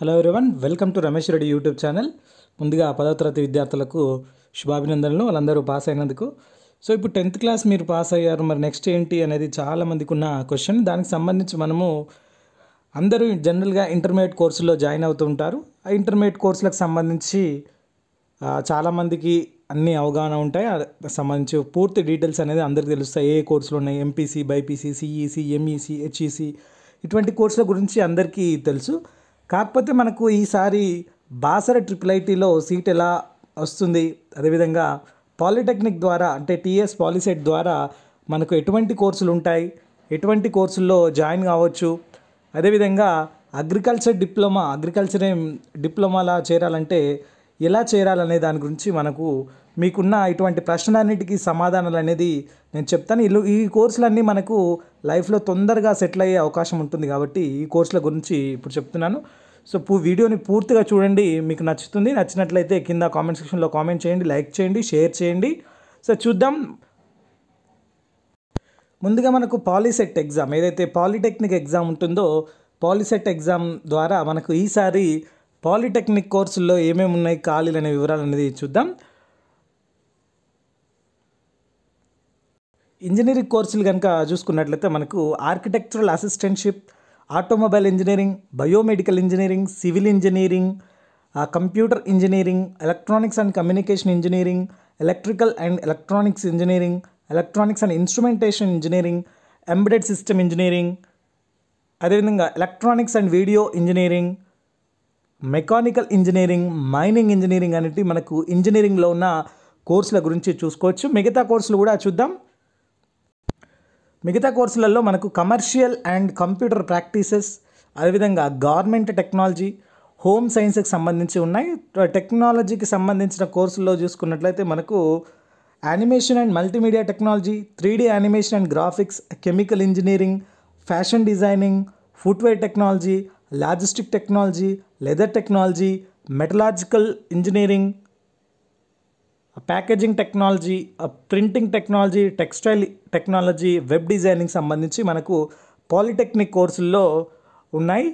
hello everyone welcome to Ramesh Reddy YouTube channel ముందుగా పదవ తరగతి విద్యార్థులకు శుభాభినందనలు వాళ్ళందరూ పాస్ అయినందుకు సో ఇప్పుడు టెన్త్ క్లాస్ మీరు పాస్ అయ్యారు మరి నెక్స్ట్ ఏంటి అనేది చాలామందికి ఉన్న క్వశ్చన్ దానికి సంబంధించి మనము అందరూ జనరల్గా ఇంటర్మీడియట్ కోర్సులో జాయిన్ అవుతుంటారు ఆ ఇంటర్మీడియట్ కోర్సులకు సంబంధించి చాలామందికి అన్ని అవగాహన ఉంటాయి సంబంధించి పూర్తి డీటెయిల్స్ అనేది అందరికీ తెలుస్తాయి ఏ కోర్సులు ఉన్నాయి MPC BiPC CEC MEC HEC ఇటువంటి కోర్సుల గురించి అందరికీ తెలుసు కాకపోతే మనకు ఈసారి బాసర ట్రిపుల్ ఐటీలో సీట్ ఎలా వస్తుంది అదేవిధంగా పాలిటెక్నిక్ ద్వారా అంటే టీఎస్ పాలిసెట్ ద్వారా మనకు ఎటువంటి కోర్సులు ఉంటాయి ఎటువంటి కోర్సుల్లో జాయిన్ కావచ్చు అదేవిధంగా అగ్రికల్చర్ డిప్లొమా అగ్రికల్చర్ డిప్లొమాలా చేరాలంటే ఎలా చేరాలనే దాని గురించి మనకు మీకున్న ఇటువంటి ప్రశ్నలన్నిటికీ సమాధానాలు అనేది నేను చెప్తాను ఈ కోర్సులన్నీ మనకు లైఫ్లో తొందరగా సెటిల్ అయ్యే అవకాశం ఉంటుంది కాబట్టి ఈ కోర్సుల గురించి ఇప్పుడు చెప్తున్నాను సో పూ వీడియోని పూర్తిగా చూడండి మీకు నచ్చుతుంది నచ్చినట్లయితే కింద కామెంట్ సెక్షన్లో కామెంట్ చేయండి లైక్ చేయండి షేర్ చేయండి సో చూద్దాం ముందుగా మనకు పాలిసెట్ ఎగ్జామ్ ఏదైతే పాలిటెక్నిక్ ఎగ్జామ్ ఉంటుందో పాలిసెట్ ఎగ్జామ్ ద్వారా మనకు ఈసారి పాలిటెక్నిక్ కోర్సుల్లో ఏమేమి ఉన్నాయి ఖాళీలు అనే వివరాలు అనేది చూద్దాం ఇంజనీరింగ్ కోర్సులు కనుక చూసుకున్నట్లయితే మనకు architectural assistantship automobile engineering biomedical engineering civil engineering computer engineering electronics and communication engineering electrical and electronics engineering electronics and instrumentation engineering embedded system engineering అదేవిధంగా electronics and video engineering mechanical engineering mining engineering అనేటివి మనకు ఇంజనీరింగ్లో ఉన్న కోర్సుల గురించి చూసుకోవచ్చు మిగతా కోర్సులు కూడా చూద్దాం మిగతా కోర్సులలో మనకు కమర్షియల్ అండ్ కంప్యూటర్ ప్రాక్టీసెస్ అదేవిధంగా గవర్నమెంట్ టెక్నాలజీ హోమ్ సైన్స్కి సంబంధించి ఉన్నాయి టెక్నాలజీకి సంబంధించిన కోర్సుల్లో చూసుకున్నట్లయితే మనకు animation and multimedia technology three D animation and graphics chemical engineering fashion designing footwear technology logistic technology leather technology metallurgical engineering packaging technology printing technology textile technology web designing సంబంధించి మనకు పాలిటెక్నిక్ కోర్సుల్లో ఉన్నాయి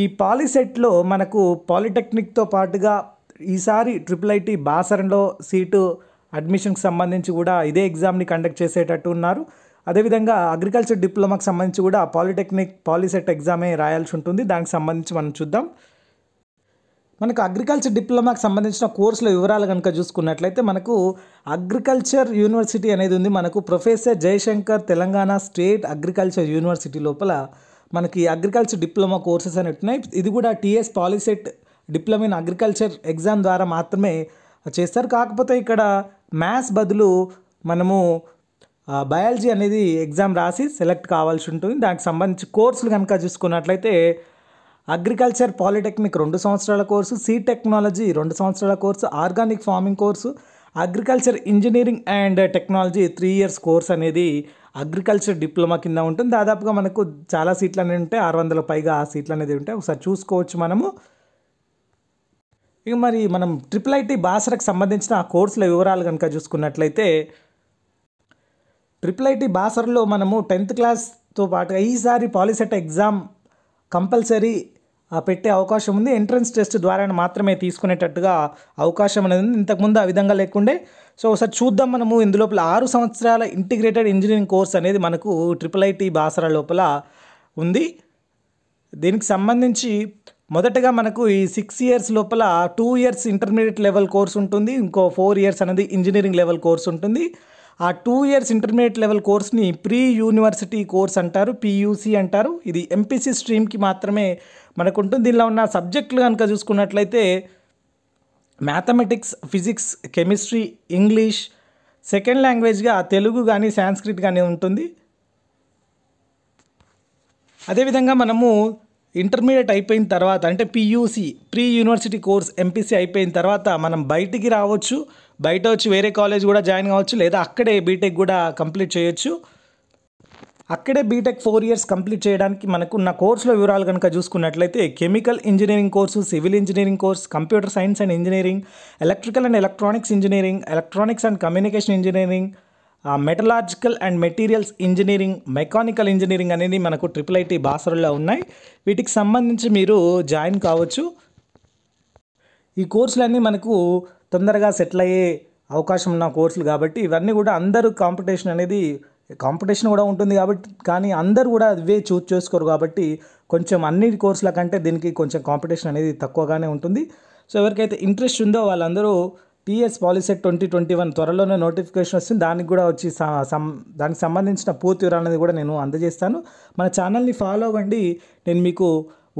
ఈ పాలిసెట్లో మనకు పాలిటెక్నిక్తో పాటుగా ఈసారి ట్రిపుల్ ఐటీ బాసరంలో సీటు అడ్మిషన్కి సంబంధించి కూడా ఇదే ఎగ్జామ్ని కండక్ట్ చేసేటట్టు ఉన్నారు అదేవిధంగా అగ్రికల్చర్ డిప్లొమాకి సంబంధించి కూడా పాలిటెక్నిక్ పాలిసెట్ ఎగ్జామే రాయాల్సి ఉంటుంది దానికి సంబంధించి మనం చూద్దాం మనకు అగ్రికల్చర్ డిప్లొమాకి సంబంధించిన కోర్సుల వివరాలు కనుక చూసుకున్నట్లయితే మనకు అగ్రికల్చర్ యూనివర్సిటీ అనేది ఉంది మనకు professor Jayashankar Telangana state agriculture university లోపల మనకి అగ్రికల్చర్ డిప్లొమా కోర్సెస్ అని ఉంటున్నాయి ఇది కూడా TS POLYCET diploma in agriculture exam ద్వారా మాత్రమే చేస్తారు కాకపోతే ఇక్కడ మ్యాథ్స్ బదులు మనము బయాలజీ అనేది ఎగ్జామ్ రాసి సెలెక్ట్ కావాల్సి ఉంటుంది దానికి సంబంధించి కోర్సులు కనుక చూసుకున్నట్లయితే అగ్రికల్చర్ పాలిటెక్నిక్ రెండు సంవత్సరాల కోర్సు సీ టెక్నాలజీ రెండు సంవత్సరాల course organic farming course agriculture engineering and technology three years course అనేది అగ్రికల్చర్ డిప్లొమా కింద ఉంటుంది దాదాపుగా మనకు చాలా సీట్లు అనేవి ఉంటాయి ఆరు వందల పైగా ఆ సీట్లు అనేది ఉంటాయి ఒకసారి చూసుకోవచ్చు మనము ఇక మరి మనం ట్రిపుల్ ఐటీ బాసరకు సంబంధించిన ఆ కోర్సుల వివరాలు కనుక చూసుకున్నట్లయితే ట్రిపుల్ ఐటీ బాసర్లో మనము టెన్త్ క్లాస్తో పాటుగా ఈసారి పాలిసెట్ ఎగ్జామ్ కంపల్సరీ ఆ పెట్టే అవకాశం ఉంది ఎంట్రన్స్ టెస్ట్ ద్వారా మాత్రమే తీసుకునేటట్టుగా అవకాశం అనేది ఉంది ఇంతకుముందు ఆ విధంగా లేకుండే సో ఒకసారి చూద్దాం మనము ఇందులోపల ఆరు సంవత్సరాల ఇంటిగ్రేటెడ్ ఇంజనీరింగ్ కోర్స్ అనేది మనకు ట్రిపుల్ ఐటీ బాసర లోపల ఉంది దీనికి సంబంధించి మొదటగా మనకు ఈ సిక్స్ ఇయర్స్ లోపల two years intermediate level course ఉంటుంది ఇంకో ఫోర్ ఇయర్స్ అనేది ఇంజనీరింగ్ లెవెల్ కోర్స్ ఉంటుంది ఆ టూ ఇయర్స్ ఇంటర్మీడియట్ లెవెల్ కోర్స్ని ప్రీ యూనివర్సిటీ కోర్స్ అంటారు పియూసీ అంటారు ఇది ఎంపీసీ స్ట్రీమ్కి మాత్రమే మనకు ఉంటుంది దీనిలో ఉన్న సబ్జెక్టులు కనుక చూసుకున్నట్లయితే mathematics physics chemistry English second లాంగ్వేజ్గా తెలుగు కానీ సాంస్క్రిట్ కానీ ఉంటుంది అదేవిధంగా మనము ఇంటర్మీడియట్ అయిపోయిన తర్వాత అంటే PUC pre university course MPC అయిపోయిన తర్వాత మనం బయటికి రావచ్చు బయట వచ్చి వేరే కాలేజ్ కూడా జాయిన్ కావచ్చు లేదా అక్కడే బీటెక్ కూడా కంప్లీట్ చేయొచ్చు అక్కడే బీటెక్ ఫోర్ ఇయర్స్ కంప్లీట్ చేయడానికి మనకు నా కోర్సులో వివరాలు కనుక చూసుకున్నట్లయితే chemical engineering course civil engineering course computer science and engineering electrical and electronics engineering electronics and communication engineering metallurgical and materials engineering mechanical engineering అనేది మనకు ట్రిపుల్ ఐటీ బాసరలో ఉన్నాయి వీటికి సంబంధించి మీరు జాయిన్ కావచ్చు ఈ కోర్సులన్నీ మనకు తొందరగా సెటిల్ అయ్యే అవకాశం ఉన్న కోర్సులు కాబట్టి ఇవన్నీ కూడా అందరూ కాంపిటీషన్ అనేది కాంపిటీషన్ కూడా ఉంటుంది కాబట్టి కానీ అందరూ కూడా అవే చూజ్ చేసుకోరు కాబట్టి కొంచెం అన్ని కోర్సుల కంటే దీనికి కొంచెం కాంపిటీషన్ అనేది తక్కువగానే ఉంటుంది సో ఎవరికైతే ఇంట్రెస్ట్ ఉందో వాళ్ళందరూ TS POLYCET twenty twenty one త్వరలోనే నోటిఫికేషన్ వస్తుంది దానికి కూడా వచ్చి దానికి సంబంధించిన పూర్తి వివరాలు అనేది కూడా నేను అందజేస్తాను మన ఛానల్ని ఫాలో అవ్వండి నేను మీకు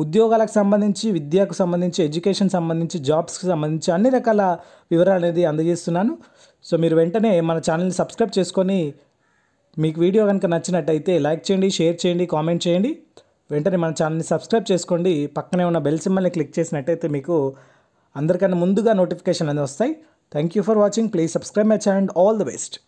ఉద్యోగాలకు సంబంధించి విద్యకు సంబంధించి ఎడ్యుకేషన్ సంబంధించి జాబ్స్కి సంబంధించి అన్ని రకాల వివరాలు అనేది అందజేస్తున్నాను సో మీరు వెంటనే మన ఛానల్ని సబ్స్క్రైబ్ చేసుకొని మీకు వీడియో కనుక నచ్చినట్టయితే లైక్ చేయండి షేర్ చేయండి కామెంట్ చేయండి వెంటనే మన ఛానల్ని సబ్స్క్రైబ్ చేసుకోండి పక్కనే ఉన్న బెల్ సింబల్ని క్లిక్ చేసినట్టయితే మీకు అందరికన్నా ముందుగా నోటిఫికేషన్ అనేది వస్తాయి thank you for watching please subscribe my channel all the best